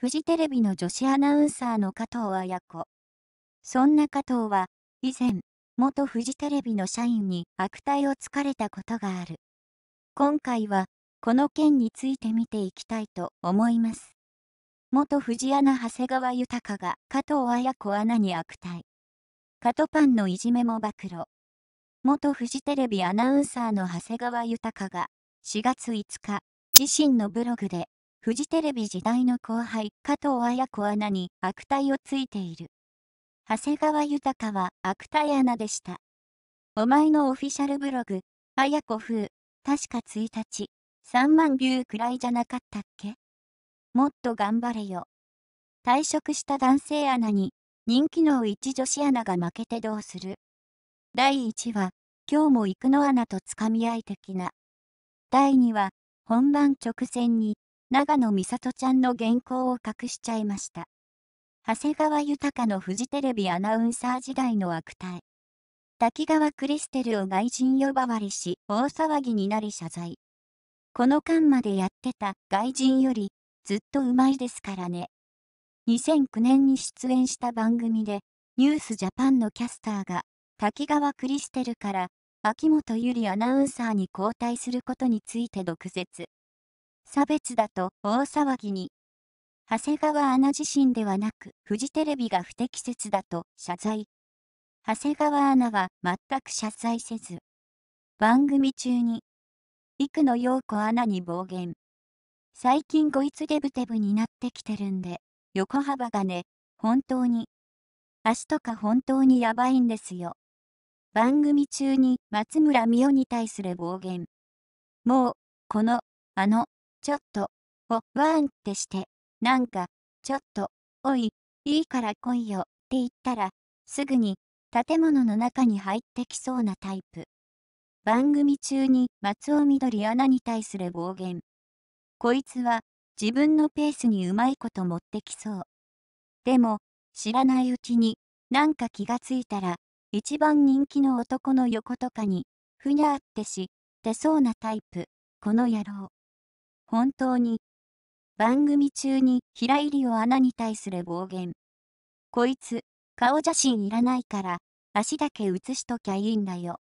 フジテレビの女子アナウンサーの加藤綾子。そんな加藤は、以前、元フジテレビの社員に悪態をつかれたことがある。今回は、この件について見ていきたいと思います。元フジアナ長谷川豊が加藤綾子アナに悪態。カトパンのいじめも暴露。元フジテレビアナウンサーの長谷川豊が4月5日、自身のブログでフジテレビ時代の後輩、加藤綾子アナに悪態をついている。長谷川豊は悪態アナでした。お前のオフィシャルブログ、綾子風、確か1日、3万ビューくらいじゃなかったっけもっと頑張れよ。退職した男性アナに、人気の一女子アナが負けてどうする第1話、今日も行くのアナとつかみ合い的な。第2話、本番直前に長野美里ちゃんの原稿を隠しちゃいました。長谷川豊のフジテレビアナウンサー時代の悪態。滝川クリステルを外人呼ばわりし、大騒ぎになり謝罪。この間までやってた外人より、ずっとうまいですからね。2009年に出演した番組で、ニュースジャパンのキャスターが、滝川クリステルから、秋元ゆりアナウンサーに交代することについて毒舌。差別だと大騒ぎに。長谷川アナ自身ではなく、フジテレビが不適切だと謝罪。長谷川アナは全く謝罪せず、番組中に、幾野陽子アナに暴言。最近こいつデブデブになってきてるんで、横幅がね、本当に。足とか本当にやばいんですよ。番組中に松村美代に対する暴言。もう、この、あの、ちょっと、お、わーんってして、なんか、ちょっと、おい、いいから来いよ、って言ったら、すぐに、建物の中に入ってきそうなタイプ。番組中に松尾みどりアナに対する暴言。こいつは、自分のペースにうまいこと持ってきそう。でも、知らないうちに、なんか気がついたら、一番人気の男の横とかに、ふにゃーってし、出そうなタイプ、この野郎。本当に。番組中に平入りを穴に対する暴言。こいつ、顔写真いらないから、足だけ写しときゃいいんだよ。